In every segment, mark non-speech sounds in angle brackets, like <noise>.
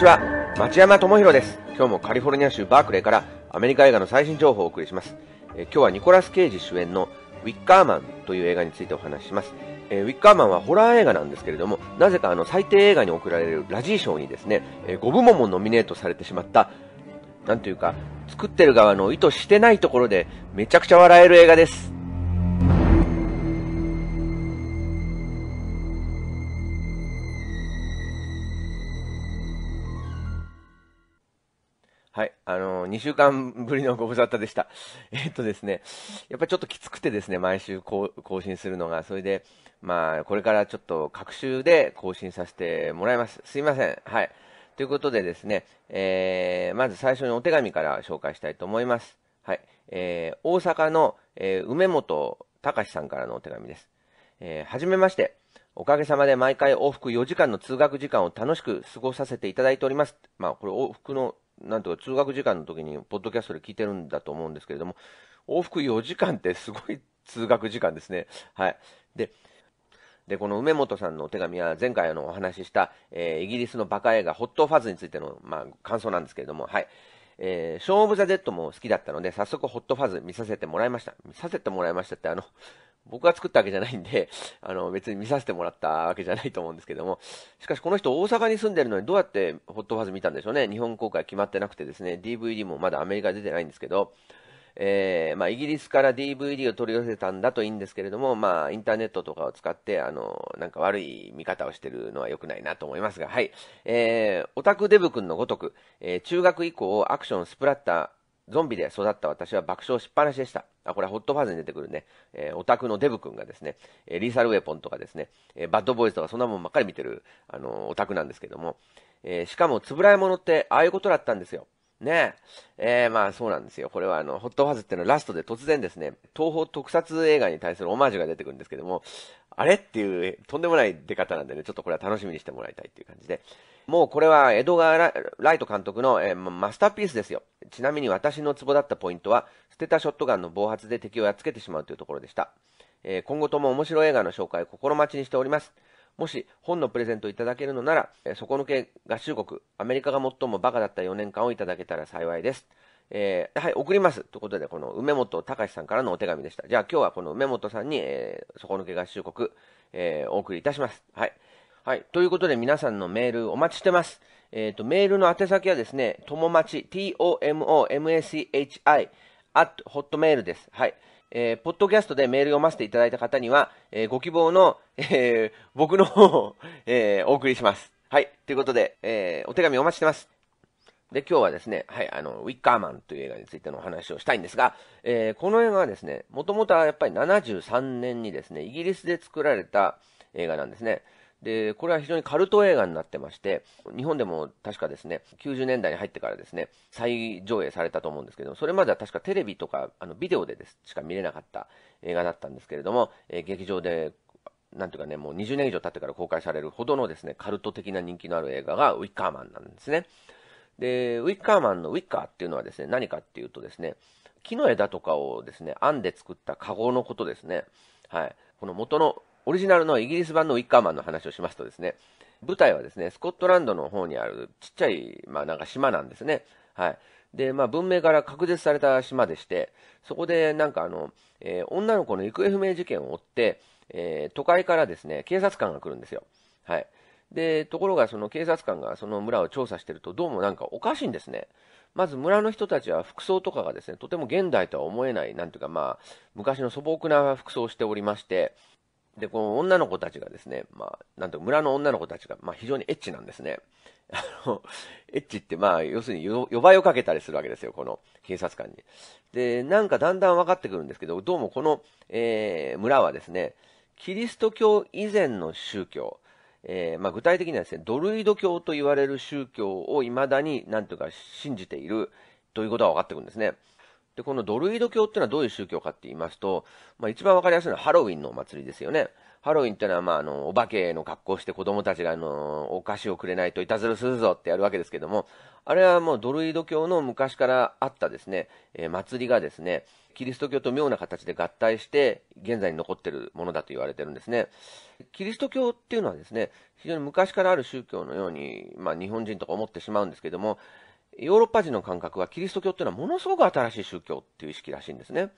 ちは町山智博です今日もカリフォルニア州バークレーからアメリカ映画の最新情報をお送りしますえ今日はニコラス・ケイジ主演のウィッカーマンという映画についてお話しします、えウィッカーマンはホラー映画なんですけれどもなぜかあの最低映画に贈られるラジー賞にですね、え5部門もノミネートされてしまったなんというか作ってる側の意図してないところでめちゃくちゃ笑える映画ですはい。あの2週間ぶりのご無沙汰でした。<laughs> えっとですね、やっぱりちょっときつくてですね、毎週更新するのが、それで、まあ、これからちょっと各週で更新させてもらいます。すいません。はい。ということでですね、えー、まず最初にお手紙から紹介したいと思います。はい。えー、大阪の、えー、梅本隆さんからのお手紙です。えー、はじめまして。おかげさまで毎回往復4時間の通学時間を楽しく過ごさせていただいております。まあ、これ往復のなんとか通学時間の時に、ポッドキャストで聞いてるんだと思うんですけれども、往復4時間ってすごい通学時間ですね。はい。で、で、この梅本さんのお手紙は前回のお話しした、えー、イギリスのバカ映画ホットファズについての、まあ、感想なんですけれども、はい。えー、ショーオブ・ザ・デッドも好きだったので、早速ホットファズ見させてもらいました。見させてもらいましたって、あの、僕が作ったわけじゃないんで、<laughs> あの、別に見させてもらったわけじゃないと思うんですけども、しかしこの人大阪に住んでるのにどうやってホットファズ見たんでしょうね。日本公開決まってなくてですね、DVD もまだアメリカ出てないんですけど、えー、まあ、イギリスから DVD を取り寄せたんだといいんですけれども、まあ、インターネットとかを使って、あの、なんか悪い見方をしてるのは良くないなと思いますが、はい。えー、オタクデブ君のごとく、えー、中学以降、アクション、スプラッター、ゾンビで育った私は爆笑しっぱなしでした。あ、これはホットファーズに出てくるね、えー、オタクのデブ君がですね、えー、リーサルウェポンとかですね、えー、バッドボーイズとかそんなもんばっかり見てる、あのオタクなんですけども、えしかも、つぶらいものって、ああいうことだったんですよ。ねえ。えー、まあそうなんですよ。これはあの、ホットファーズってのはラストで突然ですね、東方特撮映画に対するオマージュが出てくるんですけども、あれっていう、とんでもない出方なんでね、ちょっとこれは楽しみにしてもらいたいっていう感じで。もうこれは、江戸川ライト監督の、えー、マスターピースですよ。ちなみに私のツボだったポイントは、捨てたショットガンの暴発で敵をやっつけてしまうというところでした。えー、今後とも面白い映画の紹介を心待ちにしております。もし本のプレゼントいただけるのなら、えー、底抜け合衆国、アメリカが最もバカだった4年間をいただけたら幸いです。えー、はい、送ります。ということで、この梅本隆さんからのお手紙でした。じゃあ今日はこの梅本さんに、えー、底抜け合衆国、えー、お送りいたします。はい。はい。ということで皆さんのメールお待ちしてます。えっ、ー、と、メールの宛先はですね、ともまち、t-o-m-o-m-a-c-h-i、at h ホットメールです。はい。えー、ポッドキャストでメール読ませていただいた方には、えー、ご希望の、えー、僕の方を、えー、お送りします。はい。ということで、えー、お手紙お待ちしてます。で、今日はですね、はい、あの、ウィッカーマンという映画についてのお話をしたいんですが、えー、この映画はですね、もともとはやっぱり73年にですね、イギリスで作られた映画なんですね。で、これは非常にカルト映画になってまして、日本でも確かですね、90年代に入ってからですね、再上映されたと思うんですけどそれまでは確かテレビとか、あの、ビデオでですしか見れなかった映画だったんですけれども、えー、劇場で、なんていうかね、もう20年以上経ってから公開されるほどのですね、カルト的な人気のある映画がウィッカーマンなんですね。で、ウィッカーマンのウィッカーっていうのはですね、何かっていうとですね、木の枝とかをですね、編んで作ったカゴのことですね。はい。この元のオリジナルのイギリス版のウィッカーマンの話をしますとですね、舞台はですね、スコットランドの方にあるちっちゃい、まあなんか島なんですね。はい。で、まあ文明から隔絶された島でして、そこでなんかあの、えー、女の子の行方不明事件を追って、えー、都会からですね、警察官が来るんですよ。はい。で、ところがその警察官がその村を調査してると、どうもなんかおかしいんですね。まず村の人たちは服装とかがですね、とても現代とは思えない、なんていうかまあ、昔の素朴な服装をしておりまして、で、この女の子たちがですね、まあ、なんと村の女の子たちが、まあ、非常にエッチなんですね。<laughs> あの、エッチって、まあ、要するに、呼ばいをかけたりするわけですよ、この警察官に。で、なんかだんだん分かってくるんですけど、どうもこの、えー、村はですね、キリスト教以前の宗教、えー、まあ、具体的にはですね、ドルイド教と言われる宗教を未だに、なんとか信じているということが分かってくるんですね。で、このドルイド教っていうのはどういう宗教かって言いますと、まあ、一番わかりやすいのはハロウィンのお祭りですよね。ハロウィンっていうのは、まあ、あの、お化けの格好して子供たちが、あの、お菓子をくれないといたずらするぞってやるわけですけども、あれはもうドルイド教の昔からあったですね、えー、祭りがですね、キリスト教と妙な形で合体して、現在に残ってるものだと言われてるんですね。キリスト教っていうのはですね、非常に昔からある宗教のように、まあ、日本人とか思ってしまうんですけども、ヨーロッパ人の感覚はキリスト教っていうのはものすごく新しい宗教っていう意識らしいんですね。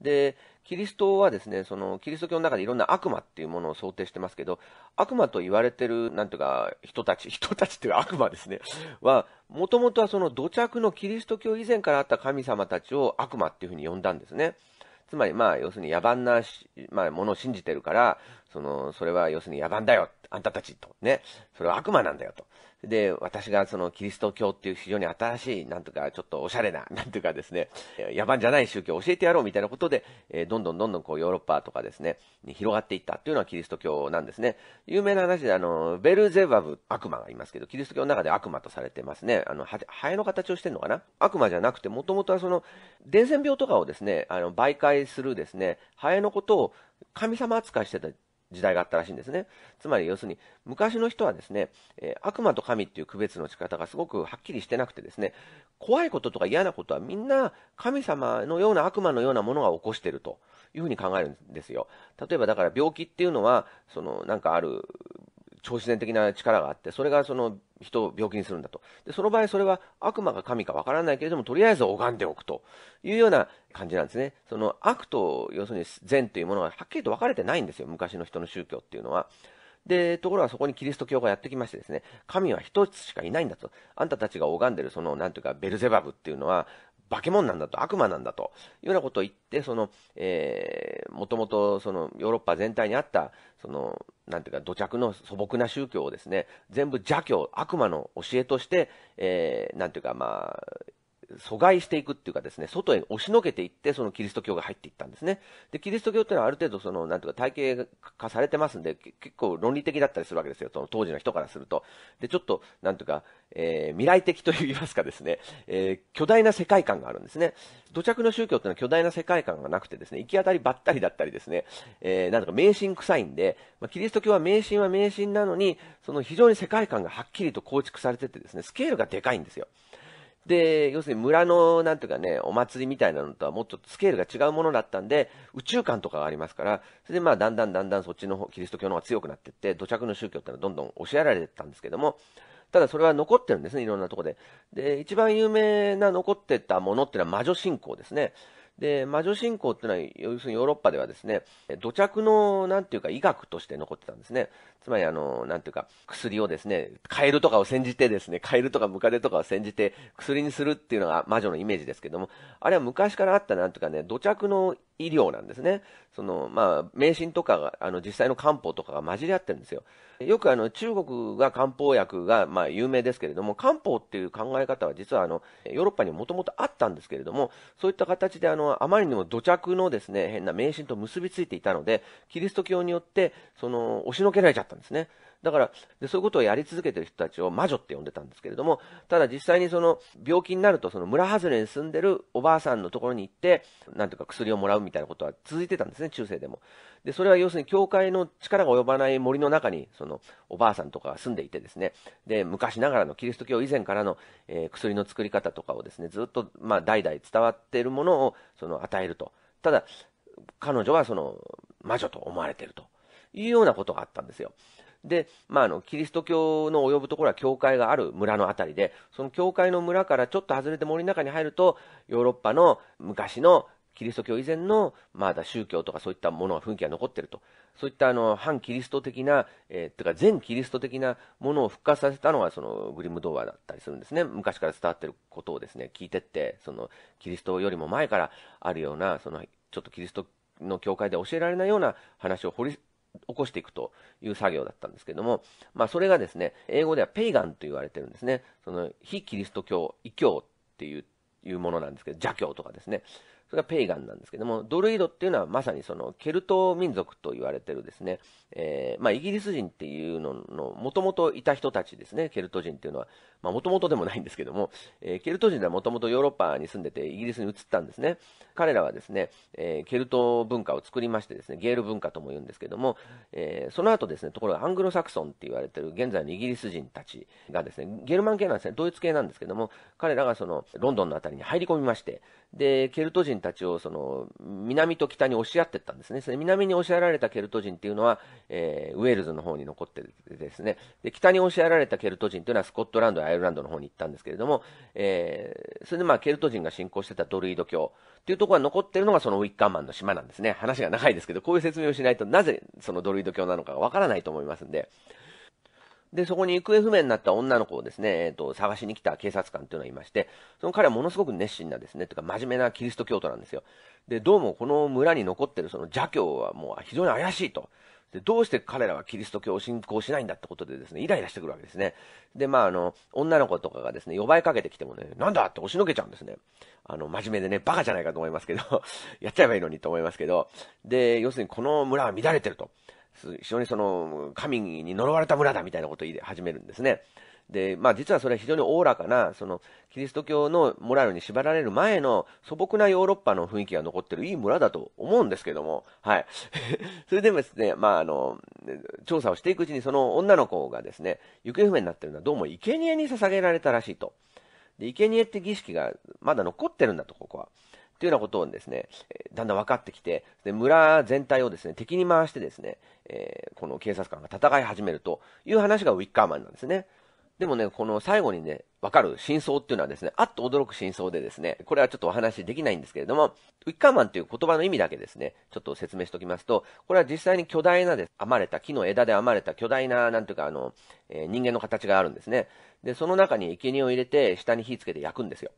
で、キリストはですね、そのキリスト教の中でいろんな悪魔っていうものを想定してますけど、悪魔と言われてる、なんていうか、人たち、<laughs> 人たちっていう悪魔ですね、は、もともとはその土着のキリスト教以前からあった神様たちを悪魔っていうふうに呼んだんですね。つまり、まあ、要するに野蛮な、まあ、ものを信じてるから、その、それは要するに野蛮だよあんたたちと、ね、それは悪魔なんだよと。で、私がそのキリスト教っていう非常に新しい、なんとかちょっとおしゃれな、<laughs> なんとかですね、野蛮じゃない宗教を教えてやろうみたいなことで、えー、どんどんどんどんこうヨーロッパとかですね、に広がっていったっていうのはキリスト教なんですね。有名な話で、あの、ベルゼバブ、悪魔がいますけど、キリスト教の中で悪魔とされてますね。あの、ハエの形をしてるのかな悪魔じゃなくて、もともとはその、伝染病とかをですね、あの、媒介するですね、ハエのことを神様扱いしてた時代があったらしいんですね。つまり要するに、昔の人はですね、えー、悪魔と神っていう区別の仕方がすごくはっきりしてなくてですね、怖いこととか嫌なことはみんな神様のような悪魔のようなものが起こしてるというふうに考えるんですよ。例えばだから病気っていうのは、そのなんかある超自然的な力があって、それがその人を病気にするんだと。で、その場合それは悪魔か神かわからないけれども、とりあえず拝んでおくというような感じなんですね。その悪と、要するに善というものがはっきりと分かれてないんですよ。昔の人の宗教っていうのは。で、ところがそこにキリスト教がやってきましてですね、神は一つしかいないんだと。あんたたちが拝んでるその、なんていうか、ベルゼバブっていうのは、化け物なんだと、悪魔なんだと、いうようなことを言って、その、えー、もともと、その、ヨーロッパ全体にあった、その、なんていうか、土着の素朴な宗教をですね、全部邪教、悪魔の教えとして、えー、なんていうか、まあ、阻害していくっていうかですね、外へ押しのけていって、そのキリスト教が入っていったんですね。で、キリスト教っていうのはある程度その、なんていうか体系化されてますんで、結構論理的だったりするわけですよ、その当時の人からすると。で、ちょっと、なんていうか、えー、未来的といいますかですね、えー、巨大な世界観があるんですね。土着の宗教っていうのは巨大な世界観がなくてですね、行き当たりばったりだったりですね、えー、なんとか迷信臭いんで、まあ、キリスト教は迷信は迷信なのに、その非常に世界観がはっきりと構築されててですね、スケールがでかいんですよ。で、要するに村の、なんていうかね、お祭りみたいなのとはもっとスケールが違うものだったんで、宇宙観とかがありますから、それでまあ、だんだんだんだんそっちの方、キリスト教の方が強くなっていって、土着の宗教ってのはどんどん教えられてたんですけども、ただそれは残ってるんですね、いろんなとこで。で、一番有名な残ってたものっていうのは魔女信仰ですね。で、魔女信仰っていうのは、要するにヨーロッパではですね、土着の、なんていうか、医学として残ってたんですね。つまりあの、なんていうか、薬をですね、カエルとかを煎じてですね、カエルとかムカデとかを煎じて薬にするっていうのが魔女のイメージですけども、あれは昔からあったなんとかね、土着の医療なんですね。その、まあ、迷信とかが、あの、実際の漢方とかが混じり合ってるんですよ。よくあの、中国が漢方薬が、まあ、有名ですけれども、漢方っていう考え方は実はあの、ヨーロッパにもともとあったんですけれども、そういった形であの、あまりにも土着のですね、変な迷信と結びついていたので、キリスト教によって、その、押しのけられちゃったったんですね。だからで、そういうことをやり続けてる人たちを魔女って呼んでたんですけれども、ただ実際にその病気になると、その村外れに住んでるおばあさんのところに行って、なんとか薬をもらうみたいなことは続いてたんですね、中世でも。で、それは要するに教会の力が及ばない森の中に、そのおばあさんとかが住んでいてですね、で、昔ながらのキリスト教以前からの、えー、薬の作り方とかをですね、ずっと、まあ、代々伝わっているものを、その、与えると。ただ、彼女はその、魔女と思われていると。いうようなことがあったんですよ。で、まあ、あの、キリスト教の及ぶところは教会がある村のあたりで、その教会の村からちょっと外れて森の中に入ると、ヨーロッパの昔のキリスト教以前の、まだ宗教とかそういったものが雰囲気が残ってると。そういったあの、反キリスト的な、えー、とか全キリスト的なものを復活させたのが、その、グリム童話だったりするんですね。昔から伝わってることをですね、聞いてって、その、キリストよりも前からあるような、その、ちょっとキリストの教会で教えられないような話を掘り起こしていくという作業だったんですけども、まあ、それがですね、英語ではペイガンと言われてるんですね。その、非キリスト教、異教っていう、いうものなんですけど、邪教とかですね。それがペイガンなんですけども、ドルイドっていうのはまさにその、ケルト民族と言われてるですね、えー、まあ、イギリス人っていうのの、もともといた人たちですね、ケルト人っていうのは。まあ、もともとでもないんですけども、えー、ケルト人ではもともとヨーロッパに住んでて、イギリスに移ったんですね。彼らはですね、えー、ケルト文化を作りましてですね、ゲール文化とも言うんですけども、えー、その後ですね、ところがアングロサクソンって言われてる現在のイギリス人たちがですね、ゲルマン系なんですね、ドイツ系なんですけども、彼らがその、ロンドンの辺りに入り込みまして、で、ケルト人たちをその、南と北に押し合ってったんですね。南に押し合られたケルト人っていうのは、えー、ウェールズの方に残ってですね、で、北に押し合られたケルト人っていうのはスコットランドやアイルランドの方に行ったんですけれども、えー、それでまあ、ケルト人が信仰してたドルイド教っていうところが残ってるのがそのウィッカーマンの島なんですね。話が長いですけど、こういう説明をしないとなぜそのドルイド教なのかがわからないと思いますんで、で、そこに行方不明になった女の子をですね、えっ、ー、と、探しに来た警察官というのがいまして、その彼はものすごく熱心なですね、とか真面目なキリスト教徒なんですよ。で、どうもこの村に残ってるその邪教はもう非常に怪しいと。で、どうして彼らはキリスト教を信仰しないんだってことでですね、イライラしてくるわけですね。で、まあ、あの、女の子とかがですね、呼ばれかけてきてもね、なんだって押しのけちゃうんですね。あの、真面目でね、バカじゃないかと思いますけど <laughs> やっちゃえばいいのにと思いますけど、で、要するにこの村は乱れてると。非常にその、神に呪われた村だみたいなことを言い始めるんですね。で、まあ実はそれは非常におおらかな、その、キリスト教のモラルに縛られる前の素朴なヨーロッパの雰囲気が残ってるいい村だと思うんですけども、はい。<laughs> それでもですね、まああの、調査をしていくうちにその女の子がですね、行方不明になってるのはどうも生贄に捧げられたらしいと。で、生贄って儀式がまだ残ってるんだと、ここは。っていうようなことをですね、だんだん分かってきて、で村全体をですね、敵に回してですね、えー、この警察官が戦い始めるという話がウィッカーマンなんですね。でもね、この最後にね、わかる真相っていうのはですね、あっと驚く真相でですね、これはちょっとお話できないんですけれども、ウィッカーマンという言葉の意味だけですね、ちょっと説明しておきますと、これは実際に巨大なです、編まれた、木の枝で編まれた巨大な、なんていうか、あの、えー、人間の形があるんですね。で、その中に生贄を入れて、下に火つけて焼くんですよ。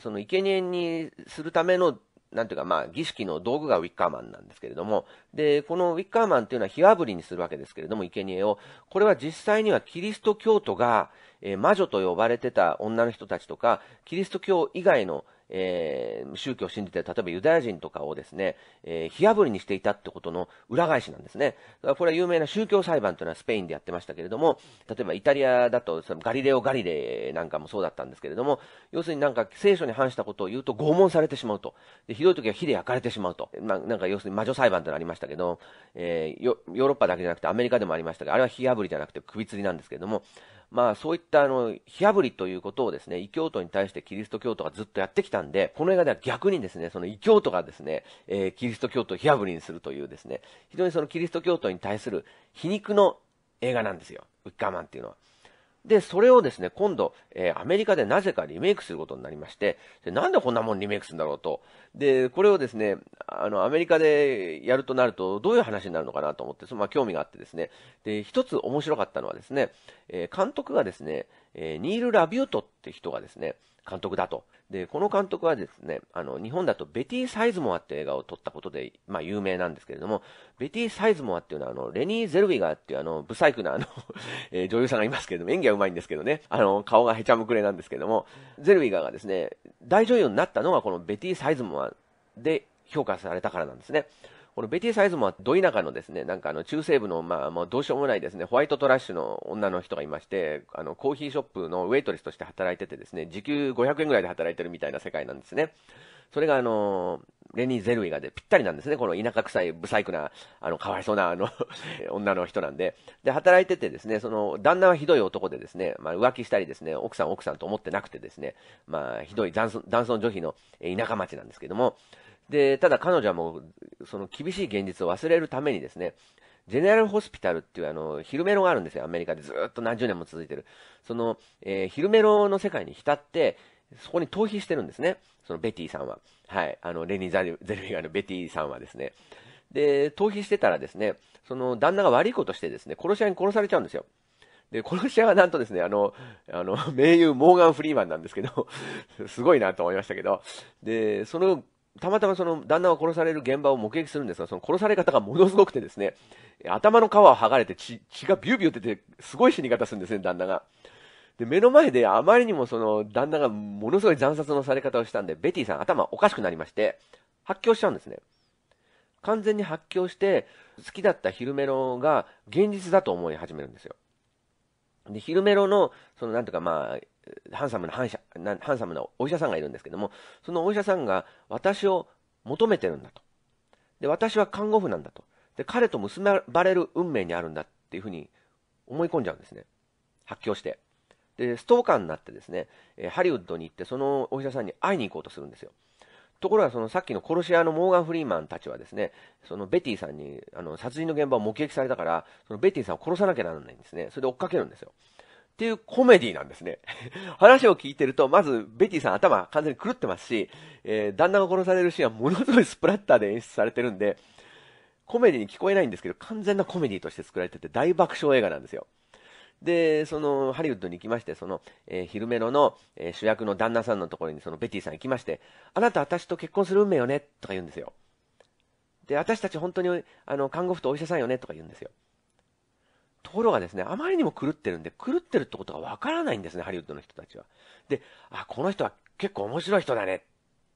その生贄にするためのなんていうか、まあ、儀式の道具がウィッカーマンなんですけれども、で、このウィッカーマンというのは火ぶりにするわけですけれども、生贄を、これは実際にはキリスト教徒が、えー、魔女と呼ばれてた女の人たちとか、キリスト教以外のえー、宗教を信じて例えばユダヤ人とかをですね、えー、火炙りにしていたってことの裏返しなんですね。これは有名な宗教裁判というのはスペインでやってましたけれども、例えばイタリアだとガリレオ・ガリレイなんかもそうだったんですけれども、要するになんか聖書に反したことを言うと拷問されてしまうと。でひどい時は火で焼かれてしまうと。まあ、なんか要するに魔女裁判というのがありましたけど、えー、ヨーロッパだけじゃなくてアメリカでもありましたが、あれは火炙りじゃなくて首吊りなんですけれども、まあそういったあの、火炙りということをですね、異教徒に対してキリスト教徒がずっとやってきたんで、この映画では逆にですね、その異教徒がですね、えー、キリスト教徒を火炙りにするというですね、非常にそのキリスト教徒に対する皮肉の映画なんですよ。ウッカーマンっていうのは。で、それをですね、今度、えー、アメリカでなぜかリメイクすることになりまして、でなんでこんなもんリメイクするんだろうと。で、これをですね、あの、アメリカでやるとなると、どういう話になるのかなと思って、その、まあ、興味があってですね。で、一つ面白かったのはですね、えー、監督がですね、えー、ニール・ラビュートって人がですね、監督だと。で、この監督はですね、あの、日本だとベティ・サイズモアって映画を撮ったことで、まあ、有名なんですけれども、ベティ・サイズモアっていうのは、あの、レニー・ゼルウィガーっていうあの、ブサイクなあの <laughs> え女優さんがいますけれども、演技は上手いんですけどね、あの、顔がへちゃむくれなんですけども、ゼルウィガーがですね、大女優になったのがこのベティ・サイズモアで評価されたからなんですね。このベティ・サイズもど田舎のですね、なんかあの中西部の、まあもうどうしようもないですね、ホワイトトラッシュの女の人がいまして、あのコーヒーショップのウェイトレスとして働いててですね、時給500円ぐらいで働いてるみたいな世界なんですね。それがあの、レニー・ゼルイがでぴったりなんですね。この田舎臭い、不細工な、あの、かわいそうな、あの <laughs> 女の人なんで。で、働いててですね、その、旦那はひどい男でですね、まあ、浮気したりですね、奥さん奥さんと思ってなくてですね、まあ、ひどい男尊女卑の田舎町なんですけども、で、ただ彼女はもう、その厳しい現実を忘れるためにですね、ジェネラルホスピタルっていうあの、昼メロがあるんですよ、アメリカでずっと何十年も続いてる。その、えー、昼メロの世界に浸って、そこに逃避してるんですね。そのベティさんは。はい。あの、レニー・ザルゼルビガのベティさんはですね。で、逃避してたらですね、その旦那が悪いことしてですね、殺し屋に殺されちゃうんですよ。で、殺し屋はなんとですね、あの、あの、名優モーガン・フリーマンなんですけど、すごいなと思いましたけど、で、そのたまたまその旦那を殺される現場を目撃するんですが、その殺され方がものすごくてですね、頭の皮を剥がれて血血がビュービュー出て、すごい死に方するんですね、旦那が。で、目の前であまりにもその旦那がものすごい惨殺のされ方をしたんで、ベティさん頭おかしくなりまして、発狂しちゃうんですね。完全に発狂して、好きだったヒルメロが現実だと思い始めるんですよ。で、ヒルメロの、そのなんとかまあ、ハンサムな反射な、ハンサムなお医者さんがいるんですけども、そのお医者さんが私を求めてるんだと。で、私は看護婦なんだと。で、彼と結ばれる運命にあるんだっていうふうに思い込んじゃうんですね。発狂して。で、ストーカーになってですね、ハリウッドに行ってそのお医者さんに会いに行こうとするんですよ。ところが、そのさっきの殺し屋のモーガン・フリーマンたちはですね、そのベティさんに、あの、殺人の現場を目撃されたから、そのベティさんを殺さなきゃならないんですね。それで追っかけるんですよ。っていうコメディなんですね。<laughs> 話を聞いてると、まず、ベティさん頭完全に狂ってますし、えー、旦那が殺されるシーンはものすごいスプラッターで演出されてるんで、コメディに聞こえないんですけど、完全なコメディとして作られてて大爆笑映画なんですよ。で、その、ハリウッドに行きまして、その、えー、昼メロの、えー、主役の旦那さんのところに、その、ベティさん行きまして、あなた私と結婚する運命よねとか言うんですよ。で、私たち本当に、あの、看護婦とお医者さんよねとか言うんですよ。ところがですね、あまりにも狂ってるんで、狂ってるってことがわからないんですね、ハリウッドの人たちは。で、あ、この人は結構面白い人だねっ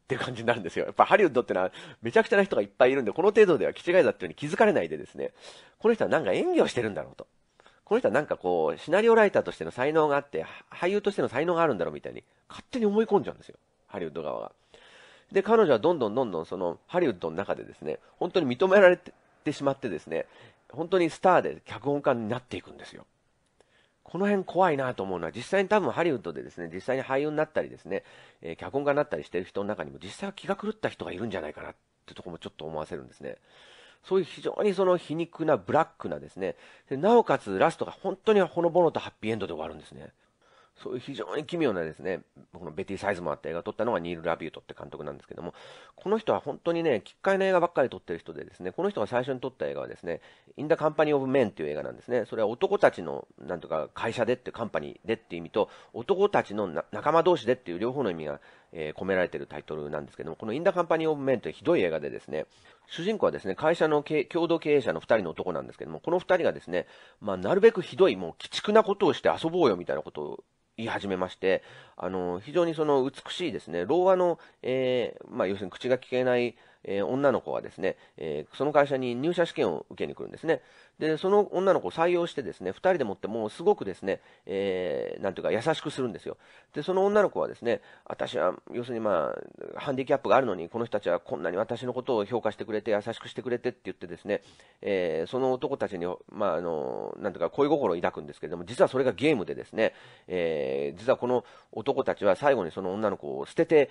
ていう感じになるんですよ。やっぱハリウッドってのはめちゃくちゃな人がいっぱいいるんで、この程度では気違いだっていうに気づかれないでですね、この人はなんか演技をしてるんだろうと。この人はなんかこう、シナリオライターとしての才能があって、俳優としての才能があるんだろうみたいに、勝手に思い込んじゃうんですよ。ハリウッド側が。で、彼女はどんどんどんどんその、ハリウッドの中でですね、本当に認められてしまってですね、本当にスターで脚本家になっていくんですよ。この辺怖いなと思うのは、実際に多分ハリウッドでですね、実際に俳優になったりですね、えー、脚本家になったりしてる人の中にも実際は気が狂った人がいるんじゃないかなってとこもちょっと思わせるんですね。そういう非常にその皮肉なブラックなですね、なおかつラストが本当にほのぼのとハッピーエンドで終わるんですね。そういう非常に奇妙なですね、僕のベティ・サイズもあった映画を撮ったのがニール・ラビュートって監督なんですけども、この人は本当にね、奇怪な映画ばっかり撮ってる人でですね、この人が最初に撮った映画はですね、インダ・カンパニー・オブ・メンっていう映画なんですね。それは男たちの、なんとか会社でって、カンパニーでっていう意味と、男たちの仲間同士でっていう両方の意味がえー、込められているタイトルなんですけども、このインダカンパニーオブメンというひどい映画でですね、主人公はですね、会社の共同経営者の2人の男なんですけども、この2人がですね、まあ、なるべくひどい、もう鬼畜なことをして遊ぼうよみたいなことを言い始めまして、あの、非常にその美しいですね、老和の、えー、まあ、要するに口が聞けない、えー、女の子がですね、えー、その会社に入社試験を受けに来るんですね。で、その女の子を採用してですね、二人でもってもうすごくですね、えー、なんていうか優しくするんですよ。で、その女の子はですね、私は、要するにまあ、ハンディキャップがあるのに、この人たちはこんなに私のことを評価してくれて、優しくしてくれてって言ってですね、えー、その男たちに、まあ、あの、なんていうか恋心を抱くんですけれども、実はそれがゲームでですね、えー、実はこの男たちは最後にその女の子を捨てて、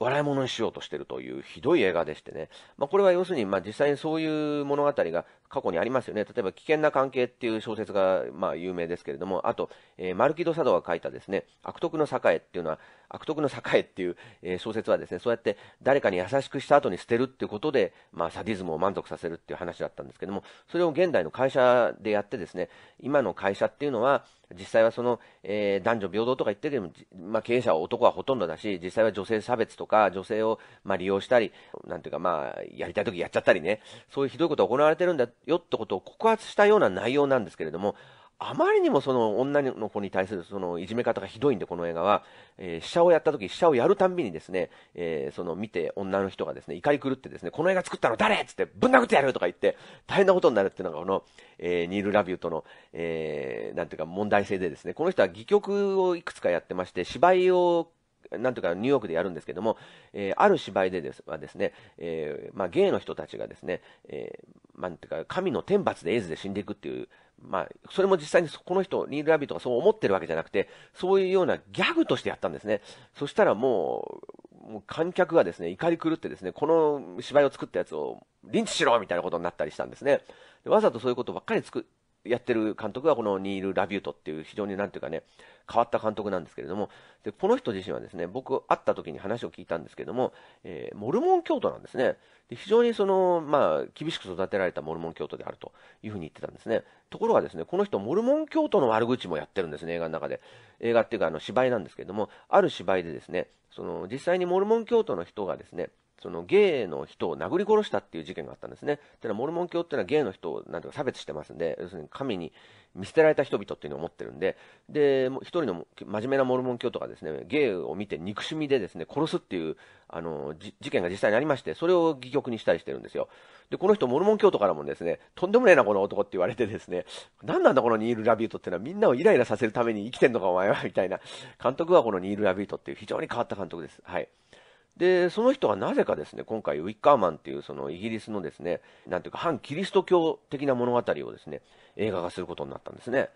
笑い物にしようとしてるというひどい映画でしてね。まあ、これは要するに、まあ、実際にそういう物語が過去にありますよね。例えば、危険な関係っていう小説が、まあ、有名ですけれども、あと、えー、マルキド・サドが書いたですね、悪徳の栄っていうのは、悪徳の栄っていう、えー、小説はですね、そうやって誰かに優しくした後に捨てるっていうことで、まあ、サディズムを満足させるっていう話だったんですけども、それを現代の会社でやってですね、今の会社っていうのは、実際はその、えー、男女平等とか言ってるけども、まあ、経営者は男はほとんどだし、実際は女性差別とか、女性を、まあ、利用したり、なんていうか、まあ、やりたい時やっちゃったりね、そういうひどいことが行われてるんだよってことを告発したような内容なんですけれども、あまりにもその女の子に対するそのいじめ方がひどいんで、この映画は、えー、飛車をやった時、飛車をやるたんびにですね、えー、その見て女の人がですね、怒り狂ってですね、この映画作ったの誰っつって、ぶん殴ってやるとか言って、大変なことになるっていうのがこの、えー、ニール・ラビューとの、えー、なんていうか問題性でですね、この人は戯曲をいくつかやってまして、芝居をなんとかニューヨークでやるんですけども、えー、ある芝居でですはですね、えー、まあ、芸の人たちがですね、えー、まてか、神の天罰でエイズで死んでいくっていう、まあ、それも実際にこの人、ニール・ラビットがそう思ってるわけじゃなくて、そういうようなギャグとしてやったんですね。そしたらもう、もう観客がですね、怒り狂ってですね、この芝居を作ったやつをリンチしろみたいなことになったりしたんですね。わざとそういうことばっかりやってる監督がこのニール・ラビュートっていう非常になんていうかね、変わった監督なんですけれども、でこの人自身はですね、僕会った時に話を聞いたんですけども、えー、モルモン教徒なんですね。で非常にその、まあ、厳しく育てられたモルモン教徒であるというふうに言ってたんですね。ところがですね、この人、モルモン教徒の悪口もやってるんですね、映画の中で。映画っていうか、あの、芝居なんですけれども、ある芝居でですね、その、実際にモルモン教徒の人がですね、そのゲイの人を殴り殺したっていう事件があったんですね。ただ、モルモン教っていうのはゲイの人をなんか差別してますんで、要するに神に見捨てられた人々っていうのを持ってるんで、で、一人の真面目なモルモン教とかですね、ゲイを見て憎しみでですね、殺すっていう、あの、事件が実際にありまして、それを戯曲にしたりしてるんですよ。で、この人、モルモン教徒からもですね、とんでもねえな、この男って言われてですね、何なんだ、このニール・ラビュートっていうのは、みんなをイライラさせるために生きてんのか、お前は、みたいな。監督はこのニール・ラビュートっていう非常に変わった監督です。はい。で、その人はなぜかですね、今回ウィッカーマンっていうそのイギリスのですね、なんていうか反キリスト教的な物語をですね、映画化することになったんですね。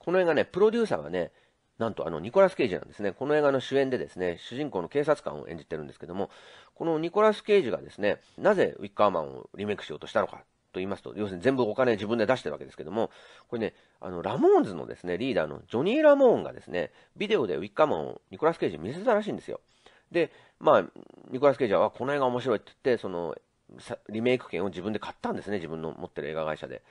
この映画ね、プロデューサーがね、なんとあの、ニコラス・ケイジなんですね。この映画の主演でですね、主人公の警察官を演じてるんですけども、このニコラス・ケイジがですね、なぜウィッカーマンをリメイクしようとしたのかと言いますと、要するに全部お金自分で出してるわけですけども、これね、あの、ラモーンズのですね、リーダーのジョニー・ラモーンがですね、ビデオでウィッカーマンをニコラス・ケイジに見せたらしいんですよ。で、まあ、ニコラス・ケイジは、この映画面白いって言って、その、リメイク権を自分で買ったんですね、自分の持ってる映画会社で。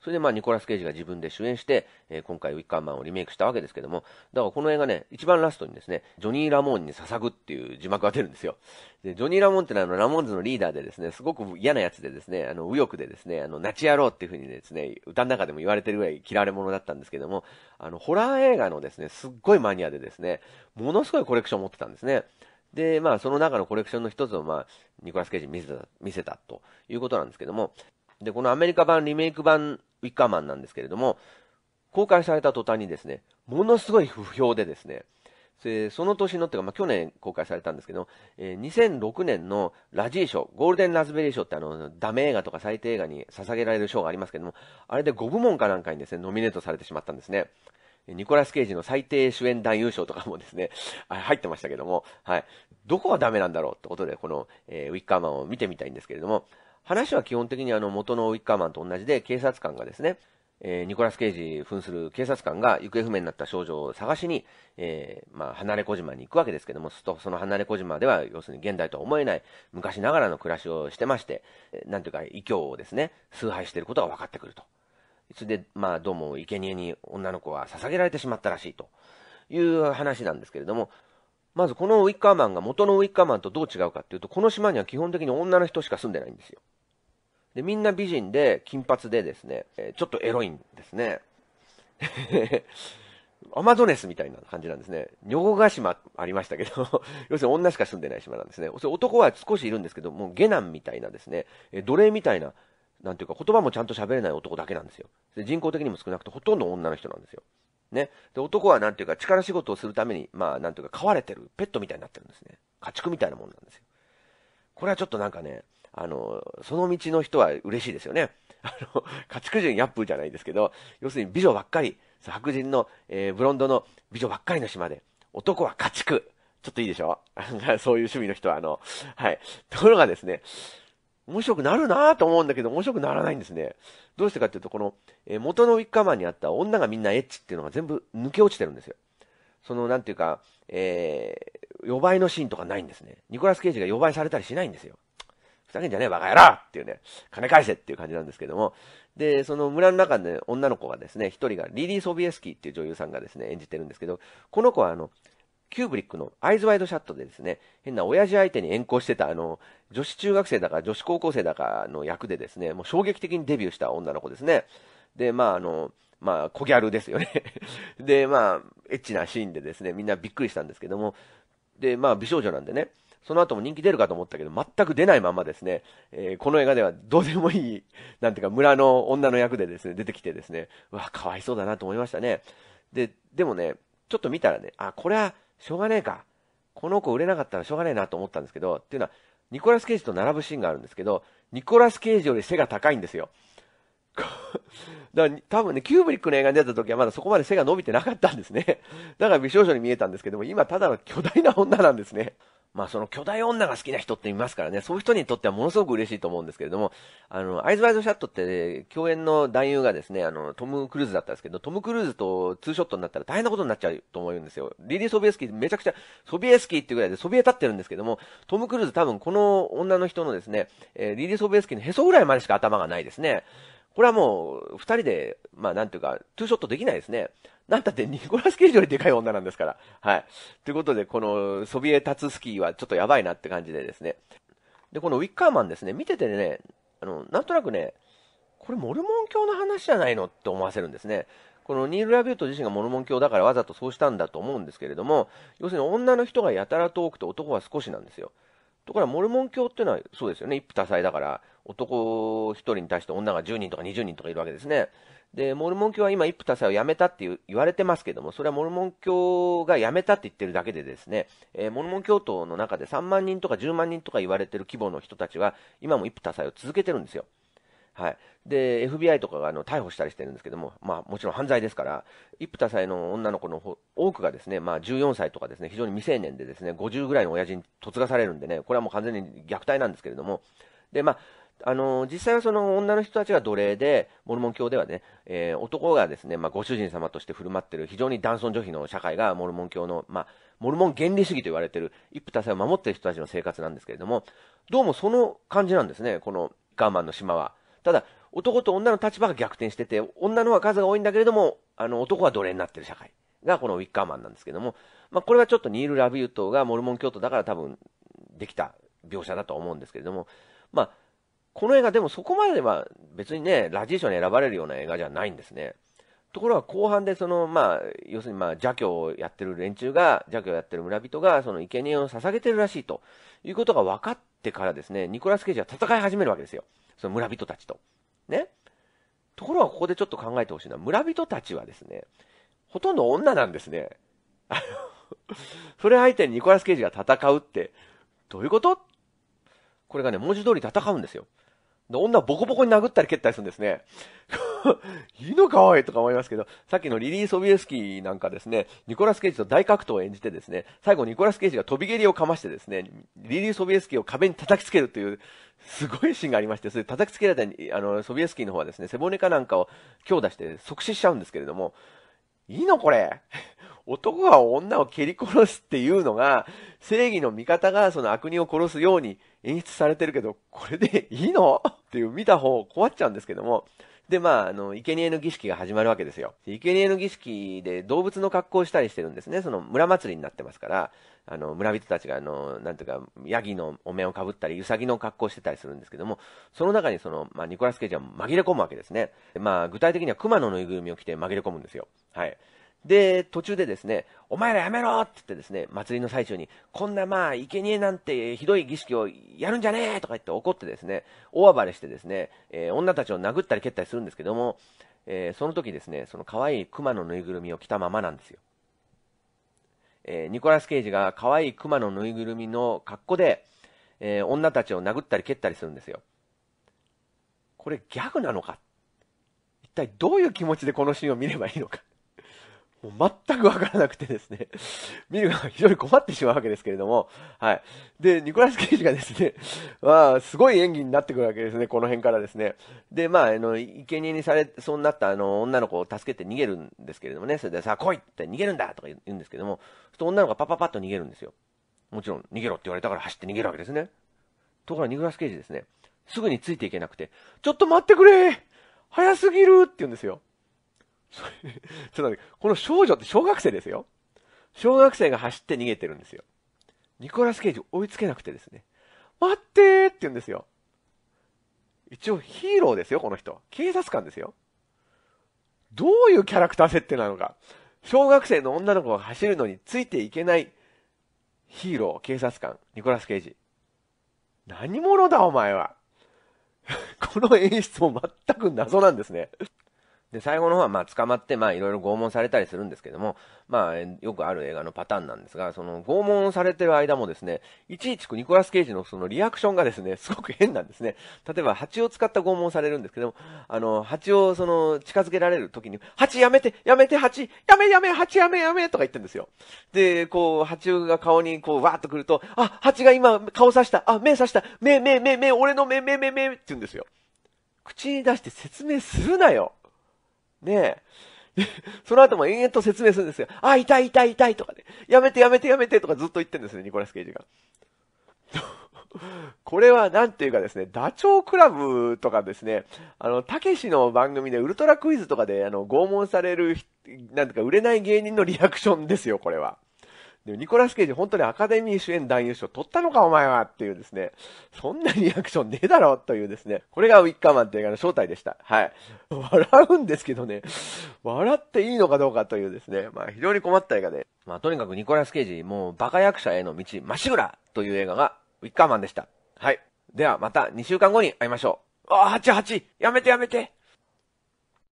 それでまあ、ニコラス・ケイジが自分で主演して、えー、今回ウィッカーマンをリメイクしたわけですけども、だからこの映画ね、一番ラストにですね、ジョニー・ラモーンに捧ぐっていう字幕が出るんですよ。で、ジョニー・ラモーンってのはあの、ラモーンズのリーダーでですね、すごく嫌なやつでですね、あの、右翼でですね、あの、ナチ野郎っていうふうにですね、歌の中でも言われてるぐらい嫌われ者だったんですけども、あの、ホラー映画のですね、すっごいマニアでですね、ものすごいコレクション持ってたんですね。で、まあ、その中のコレクションの一つを、まあ、ニコラス・ケイジ見せた、見せたということなんですけども、で、このアメリカ版、リメイク版、ウィッカーマンなんですけれども、公開された途端にですね、ものすごい不評でですね、でその年のっていうか、まあ、去年公開されたんですけど、えー、2006年のラジー賞、ゴールデンラズベリー賞ってあの、ダメ映画とか最低映画に捧げられる賞がありますけども、あれで5部門かなんかにですね、ノミネートされてしまったんですね。ニコラス・ケイジの最低主演男優賞とかもですね、入ってましたけども、はい。どこはダメなんだろうってことで、この、えー、ウィッカーマンを見てみたいんですけれども、話は基本的にあの元のウィッカーマンと同じで、警察官がですね、えー、ニコラス・ケイジ扮する警察官が行方不明になった少女を探しに、えー、まあ、離れ小島に行くわけですけども、その離れ小島では、要するに現代とは思えない、昔ながらの暮らしをしてまして、なんていうか、異教をですね、崇拝していることが分かってくると。それで、まあ、どうも、生贄に女の子は捧げられてしまったらしいという話なんですけれども、まずこのウィッカーマンが元のウィッカーマンとどう違うかっていうと、この島には基本的に女の人しか住んでないんですよ。で、みんな美人で、金髪でですね、えちょっとエロいんですね。<laughs> アマゾネスみたいな感じなんですね。女ヶ島ありましたけど <laughs> 要するに女しか住んでない島なんですね。それ男は少しいるんですけど、もう下男みたいなですね、奴隷みたいななんていうか、言葉もちゃんと喋れない男だけなんですよ。人口的にも少なくて、ほとんど女の人なんですよ。ね。で、男はなんていうか、力仕事をするために、まあ、なんていうか、飼われてる、ペットみたいになってるんですね。家畜みたいなもんなんですよ。これはちょっとなんかね、あの、その道の人は嬉しいですよね。<laughs> あの、家畜人ヤップじゃないですけど、要するに美女ばっかり、白人の、えー、ブロンドの美女ばっかりの島で、男は家畜。ちょっといいでしょ <laughs> そういう趣味の人は、あの、はい。ところがですね、面白くなるなと思うんだけど、面白くならないんですね。どうしてかっていうと、この、えー、元のウィッカーマンにあった女がみんなエッチっていうのが全部抜け落ちてるんですよ。その、なんていうか、えー、予売のシーンとかないんですね。ニコラス・ケイジが予売されたりしないんですよ。ふざけんじゃねえ、バカ野郎っていうね、金返せっていう感じなんですけども。で、その村の中で、ね、女の子がですね、一人がリリー・ソビエスキーっていう女優さんがですね、演じてるんですけど、この子はあの、キューブリックのアイズワイドシャットでですね、変な親父相手に演行してた、あの、女子中学生だか女子高校生だかの役でですね、もう衝撃的にデビューした女の子ですね。で、まああの、まあ、小ギャルですよね <laughs> で、まあ、エッチなシーンでですね、みんなびっくりしたんですけども、で、まあ、美少女なんでね、その後も人気出るかと思ったけど、全く出ないままですね、えー、この映画ではどうでもいい、なんていうか、村の女の役でですね、出てきてですね、うわ、かわいそうだなと思いましたね。で、でもね、ちょっと見たらね、あ、これはしょうがねえか。この子売れなかったらしょうがねえなと思ったんですけど、っていうのは、ニコラス・ケイジと並ぶシーンがあるんですけど、ニコラス・ケイジより背が高いんですよ。<laughs> だから多分ね、キューブリックの映画に出た時はまだそこまで背が伸びてなかったんですね。だから美少女に見えたんですけども、今ただの巨大な女なんですね。まあその巨大女が好きな人っていますからね、そういう人にとってはものすごく嬉しいと思うんですけれども、あの、アイズ・ワイド・シャットって、共演の男優がですね、あの、トム・クルーズだったんですけど、トム・クルーズとツーショットになったら大変なことになっちゃうと思うんですよ。リリー・ソビエスキーめちゃくちゃ、ソビエスキーっていうぐらいでソビエ立ってるんですけども、トム・クルーズ多分この女の人のですね、えー、リリー・ソビエスキーのへそぐらいまでしか頭がないですね。これはもう、二人で、まあなんていうか、ツーショットできないですね。なんたってニコラス・ケイジよりでかい女なんですから。はい。ということで、このソビエタツスキーはちょっとやばいなって感じでですね。で、このウィッカーマンですね、見ててね、あの、なんとなくね、これモルモン教の話じゃないのって思わせるんですね。このニール・ラビュート自身がモルモン教だからわざとそうしたんだと思うんですけれども、要するに女の人がやたらと多くて男は少しなんですよ。ところがモルモン教っていうのはそうですよね、一夫多妻だから、男1人に対して女が10人とか20人とかいるわけですね。で、モルモン教は今、一夫多妻をやめたって言われてますけども、それはモルモン教がやめたって言ってるだけでですね、えー、モルモン教徒の中で3万人とか10万人とか言われてる規模の人たちは、今も一夫多妻を続けてるんですよ。はい。で、FBI とかがあの逮捕したりしてるんですけども、まあもちろん犯罪ですから、一夫多妻の女の子の多くがですね、まあ14歳とかですね、非常に未成年でですね、50ぐらいの親父に嫁がされるんでね、これはもう完全に虐待なんですけれども、で、まあ、あの、実際はその女の人たちは奴隷で、モルモン教ではね、えー、男がですね、まあ、ご主人様として振る舞ってる非常に男尊女卑の社会がモルモン教の、まあ、モルモン原理主義と言われてる一夫多妻を守ってる人たちの生活なんですけれども、どうもその感じなんですね、このガーマンの島は。ただ、男と女の立場が逆転してて、女の方が数が多いんだけれども、あの、男は奴隷になってる社会がこのウィッカーマンなんですけども、まあ、これはちょっとニール・ラビュートがモルモン教徒だから多分できた描写だと思うんですけれども、まあ、この映画でもそこまでは別にね、ラジーションに選ばれるような映画じゃないんですね。ところが後半でその、まあ、要するにまあ邪教をやってる連中が、邪教をやってる村人が、その生贄を捧げてるらしいということが分かってからですね、ニコラス・ケイジは戦い始めるわけですよ。その村人たちと。ね。ところがここでちょっと考えてほしいのは、村人たちはですね、ほとんど女なんですね。それ相手にニコラス・ケイジが戦うって、どういうことこれがね、文字通り戦うんですよ。女をボコボコに殴ったり蹴ったりするんですね。<laughs> いいのかおいとか思いますけど、さっきのリリー・ソビエスキーなんかですね、ニコラス・ケイジと大格闘を演じてですね、最後ニコラス・ケイジが飛び蹴りをかましてですね、リリー・ソビエスキーを壁に叩きつけるという、すごいシーンがありまして、それ叩きつけられたあのソビエスキーの方はですね、背骨かなんかを強打して即死しちゃうんですけれども、いいのこれ男が女を蹴り殺すっていうのが、正義の味方がその悪人を殺すように演出されてるけど、これでいいのっていう見た方困っちゃうんですけども、で、まあ、あの、生贄の儀式が始まるわけですよ。生贄の儀式で動物の格好をしたりしてるんですね。その村祭りになってますから、あの、村人たちが、あの、なんていうか、ヤギのお面をかぶったり、ウサギの格好をしてたりするんですけども、その中にその、まあ、ニコラス・ケイジは紛れ込むわけですね。まあ、具体的には熊のぬいぐるみを着て紛れ込むんですよ。はい。で、途中でですね、お前らやめろって言ってですね、祭りの最中に、こんなまあ、生贄なんてひどい儀式をやるんじゃねえとか言って怒ってですね、大暴れしてですね、えー、女たちを殴ったり蹴ったりするんですけども、えー、その時ですね、その可愛い熊のぬいぐるみを着たままなんですよ。えー、ニコラス・ケイジが可愛い熊のぬいぐるみの格好で、えー、女たちを殴ったり蹴ったりするんですよ。これギャグなのか一体どういう気持ちでこのシーンを見ればいいのかもう全くわからなくてですね、<laughs> 見るが非常に困ってしまうわけですけれども、はい。で、ニコラス・ケイジがですね、<laughs> まあ、すごい演技になってくるわけですね、この辺からですね。で、まあ、あの、生贄にされそうになったあの、女の子を助けて逃げるんですけれどもね、それでさ、来いって逃げるんだとか言うんですけども、そと女の子がパパパッと逃げるんですよ。もちろん、逃げろって言われたから走って逃げるわけですね。ところがニコラス・ケイジですね、すぐについていけなくて、ちょっと待ってくれ早すぎるって言うんですよ。ちょっとこの少女って小学生ですよ。小学生が走って逃げてるんですよ。ニコラス・ケイジ追いつけなくてですね、待ってって言うんですよ。一応ヒーローですよ、この人。警察官ですよ。どういうキャラクター設定なのか。小学生の女の子が走るのについていけないヒーロー、警察官、ニコラス・ケイジ。何者だ、お前は。<laughs> この演出も全く謎なんですね。で、最後の方は、まあ、捕まって、まあ、いろいろ拷問されたりするんですけども、まあ、よくある映画のパターンなんですが、その、拷問されてる間もですね、いちいちニコラス・ケイジのそのリアクションがですね、<laughs> すごく変なんですね。例えば、蜂を使った拷問されるんですけども、あの、蜂をその、近づけられる時に、蜂やめてやめて蜂やめやめ蜂やめやめとか言ってんですよ。で、こう、蜂が顔にこう、わーっと来ると、あ、蜂が今、顔刺した、あ、目刺した、目、目、目、目、俺の目、目、目、目、って言うんですよ。口に出して説明するなよ。ねえ。<laughs> その後も延々と説明するんですよ。あ、痛い痛い痛いとかね。やめてやめてやめてとかずっと言ってんですね、ニコラス・ケイジが。<laughs> これはなんていうかですね、ダチョウ倶楽部とかですね、あの、たけしの番組でウルトラクイズとかで、あの、拷問される、なんとか売れない芸人のリアクションですよ、これは。でもニコラス・ケイジ本当にアカデミー主演男優賞取ったのかお前はっていうですね、そんなリアクションねえだろというですね、これがウィッカーマンって映画の正体でした。はい。笑うんですけどね、笑っていいのかどうかというですね、まあ非常に困った映画で、まあとにかくニコラス・ケイジ、もうバカ役者への道、まっしぐらという映画がウィッカーマンでした。はい。ではまた2週間後に会いましょう。ああ、88! やめてやめて